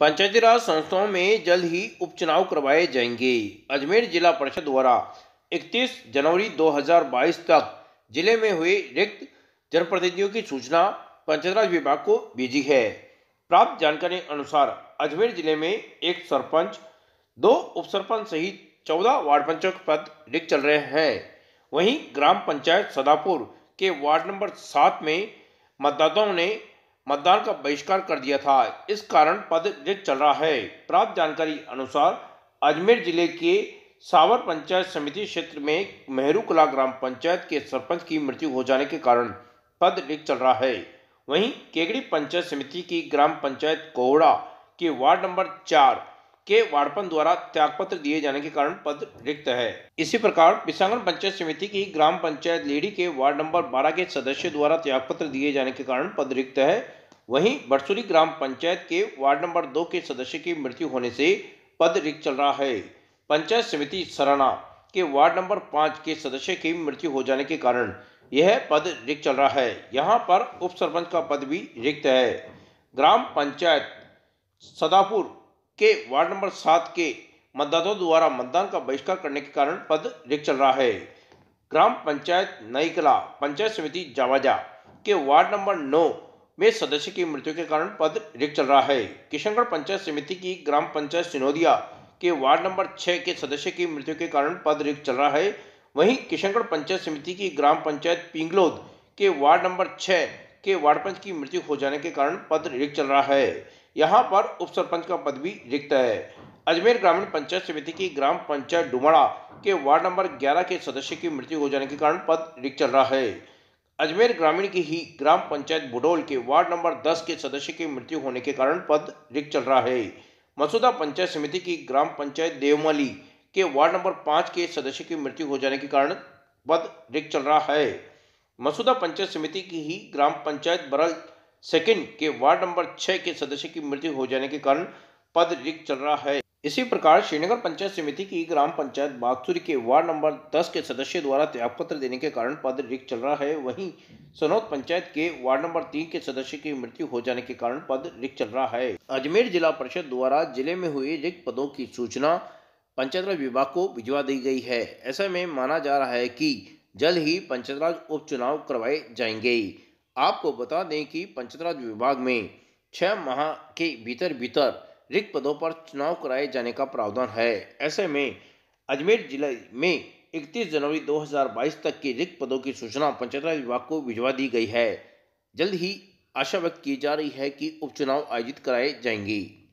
पंचायती राज संस्थाओं में जल्द ही उपचुनाव करवाए जाएंगे अजमेर जिला परिषद द्वारा 31 जनवरी 2022 तक जिले में हुए रिक्त जनप्रतिनिधियों की सूचना राज विभाग को भेजी है प्राप्त जानकारी अनुसार अजमेर जिले में एक सरपंच दो उप सरपंच सहित चौदह वार्ड पंचों के पद रिक्त चल रहे हैं वहीं ग्राम पंचायत सदापुर के वार्ड नंबर सात में मतदाताओं ने मतदान का बहिष्कार कर दिया था इस कारण पद रिक्त चल रहा है प्राप्त जानकारी अनुसार अजमेर जिले के सावर पंचायत समिति क्षेत्र में मेहरू कला ग्राम पंचायत के सरपंच की मृत्यु हो जाने के कारण पद रिक्त चल रहा है वहीं केगड़ी पंचायत समिति की ग्राम पंचायत कोहड़ा के वार्ड नंबर चार के वार्डपन द्वारा त्यागपत्र दिए जाने के कारण पद रिक्त है इसी प्रकार पिसांगन पंचायत समिति की ग्राम पंचायत लेडी के वार्ड नंबर 12 के सदस्य द्वारा त्यागपत्र दिए जाने के कारण पद रिक्त है वहीं बरसुरी ग्राम पंचायत के वार्ड नंबर दो के सदस्य की मृत्यु होने से पद रिक्त चल रहा है पंचायत समिति सराना के वार्ड नंबर पाँच के सदस्य की मृत्यु हो जाने के कारण यह पद रिक्त चल रहा है यहाँ पर उप सरपंच का पद भी रिक्त है ग्राम पंचायत सदापुर के वार्ड नंबर सात के मतदाताओं द्वारा मतदान का बहिष्कार करने के कारण पद रिक्त चल रहा है ग्राम पंचायत नई कला पंचायत समिति जावाजा के वार्ड नंबर नौ में सदस्य की मृत्यु के कारण पद रिक्त चल रहा है किशनगढ़ पंचायत समिति की ग्राम पंचायत सिनोदिया के वार्ड नंबर छः के सदस्य की मृत्यु के कारण पद रिक्त चल रहा है वहीं किशनगढ़ पंचायत समिति की ग्राम पंचायत पिंगलोद के वार्ड नंबर छः के वार्ड पंच की मृत्यु हो जाने के कारण पद रिक्त चल रहा है यहाँ पर उप सरपंच का पद भी रिक्त है अजमेर ग्रामीण पंचायत समिति की ग्राम पंचायत डुमड़ा के वार्ड नंबर 11 के सदस्य की मृत्यु हो जाने के कारण पद रिक्त चल रहा है अजमेर ग्रामीण की ही ग्राम पंचायत बुडोल के वार्ड नंबर 10 के सदस्य की मृत्यु होने के कारण पद रिक्त चल रहा है मसूदा पंचायत समिति की ग्राम पंचायत देवमली के वार्ड नंबर पाँच के सदस्य की मृत्यु हो जाने के कारण पद रिक्त चल रहा है मसूदा पंचायत समिति की ही ग्राम पंचायत बरल सेकंड के वार्ड नंबर छह के सदस्य की मृत्यु हो जाने के कारण पद रिक्त चल रहा है इसी प्रकार श्रीनगर पंचायत समिति की ग्राम पंचायत बागसुरी के वार्ड नंबर 10 के सदस्य द्वारा त्यागपत्र देने के कारण पद रिक्त चल रहा है वहीं सनौत पंचायत के वार्ड नंबर 3 के सदस्य की मृत्यु हो जाने के कारण पद रिक्त चल रहा है अजमेर जिला परिषद द्वारा जिले में हुए रिक्त पदों की सूचना पंचायतराज विभाग को भिजवा दी गई है ऐसे में माना जा रहा है कि जल्द ही पंचायतराज उपचुनाव करवाए जाएंगे आपको बता दें कि पंचतराज विभाग में छः माह के भीतर भीतर रिक्त पदों पर चुनाव कराए जाने का प्रावधान है ऐसे में अजमेर जिले में 31 जनवरी 2022 तक के रिक्त पदों की सूचना पंचायतराज विभाग को भिजवा दी गई है जल्द ही आशा व्यक्त की जा रही है कि उपचुनाव आयोजित कराए जाएंगे